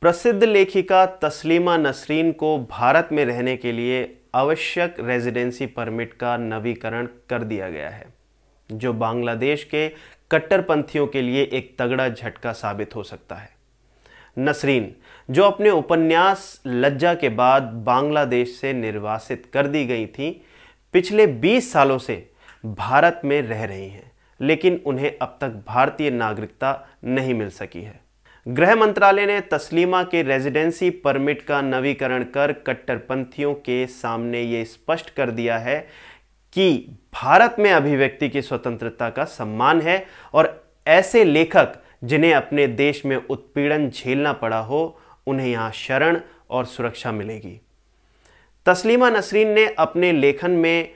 प्रसिद्ध लेखिका तस्लीमा नसरीन को भारत में रहने के लिए आवश्यक रेजिडेंसी परमिट का नवीकरण कर दिया गया है जो बांग्लादेश के कट्टरपंथियों के लिए एक तगड़ा झटका साबित हो सकता है नसरीन जो अपने उपन्यास लज्जा के बाद बांग्लादेश से निर्वासित कर दी गई थी पिछले 20 सालों से भारत में रह रही हैं लेकिन उन्हें अब तक भारतीय नागरिकता नहीं मिल सकी है गृह मंत्रालय ने तस्लीमा के रेजिडेंसी परमिट का नवीकरण कर कट्टरपंथियों के सामने ये स्पष्ट कर दिया है कि भारत में अभिव्यक्ति की स्वतंत्रता का सम्मान है और ऐसे लेखक जिन्हें अपने देश में उत्पीड़न झेलना पड़ा हो उन्हें यहाँ शरण और सुरक्षा मिलेगी तस्लीमा नसरीन ने अपने लेखन में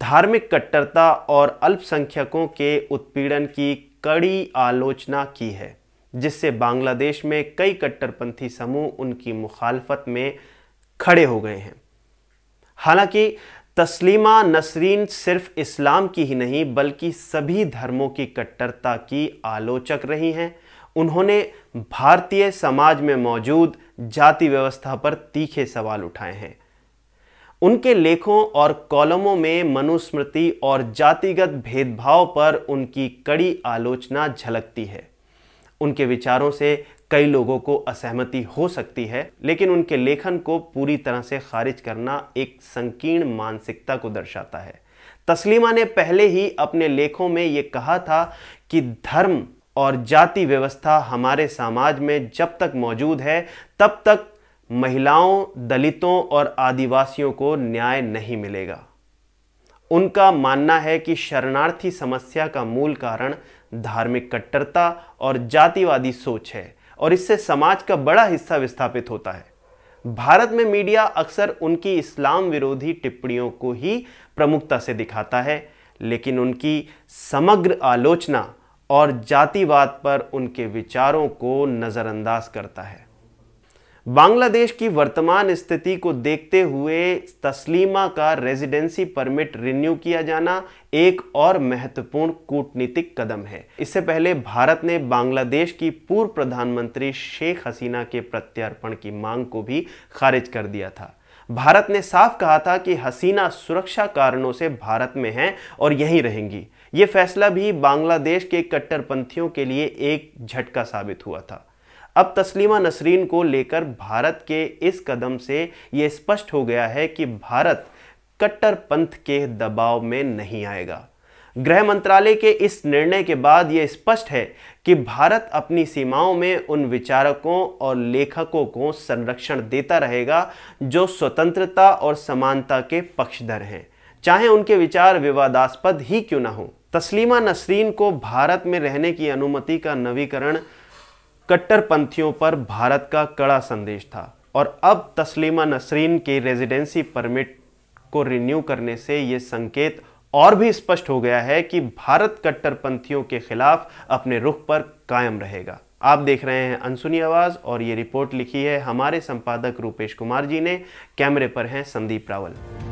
धार्मिक कट्टरता और अल्पसंख्यकों के उत्पीड़न की कड़ी आलोचना की है जिससे बांग्लादेश में कई कट्टरपंथी समूह उनकी मुखालफत में खड़े हो गए हैं हालांकि तस्लीमा नसरीन सिर्फ इस्लाम की ही नहीं बल्कि सभी धर्मों की कट्टरता की आलोचक रही हैं उन्होंने भारतीय समाज में मौजूद जाति व्यवस्था पर तीखे सवाल उठाए हैं उनके लेखों और कॉलमों में मनुस्मृति और जातिगत भेदभाव पर उनकी कड़ी आलोचना झलकती है उनके विचारों से कई लोगों को असहमति हो सकती है लेकिन उनके लेखन को पूरी तरह से खारिज करना एक संकीर्ण मानसिकता को दर्शाता है तस्लीमा ने पहले ही अपने लेखों में ये कहा था कि धर्म और जाति व्यवस्था हमारे समाज में जब तक मौजूद है तब तक महिलाओं दलितों और आदिवासियों को न्याय नहीं मिलेगा उनका मानना है कि शरणार्थी समस्या का मूल कारण धार्मिक कट्टरता और जातिवादी सोच है और इससे समाज का बड़ा हिस्सा विस्थापित होता है भारत में मीडिया अक्सर उनकी इस्लाम विरोधी टिप्पणियों को ही प्रमुखता से दिखाता है लेकिन उनकी समग्र आलोचना और जातिवाद पर उनके विचारों को नज़रअंदाज करता है बांग्लादेश की वर्तमान स्थिति को देखते हुए तस्लीमा का रेजिडेंसी परमिट रिन्यू किया जाना एक और महत्वपूर्ण कूटनीतिक कदम है इससे पहले भारत ने बांग्लादेश की पूर्व प्रधानमंत्री शेख हसीना के प्रत्यार्पण की मांग को भी खारिज कर दिया था भारत ने साफ कहा था कि हसीना सुरक्षा कारणों से भारत में हैं और यहीं रहेंगी ये फैसला भी बांग्लादेश के कट्टरपंथियों के लिए एक झटका साबित हुआ था अब तस्लीमा नसरीन को लेकर भारत के इस कदम से ये स्पष्ट हो गया है कि भारत कट्टरपंथ के दबाव में नहीं आएगा गृह मंत्रालय के इस निर्णय के बाद ये स्पष्ट है कि भारत अपनी सीमाओं में उन विचारकों और लेखकों को संरक्षण देता रहेगा जो स्वतंत्रता और समानता के पक्षधर हैं चाहे उनके विचार विवादास्पद ही क्यों ना हो तस्लीमा नसरीन को भारत में रहने की अनुमति का नवीकरण कट्टरपंथियों पर भारत का कड़ा संदेश था और अब तस्लीमा नसरीन के रेजिडेंसी परमिट को रिन्यू करने से ये संकेत और भी स्पष्ट हो गया है कि भारत कट्टरपंथियों के खिलाफ अपने रुख पर कायम रहेगा आप देख रहे हैं अनसुनी आवाज़ और ये रिपोर्ट लिखी है हमारे संपादक रूपेश कुमार जी ने कैमरे पर हैं संदीप रावल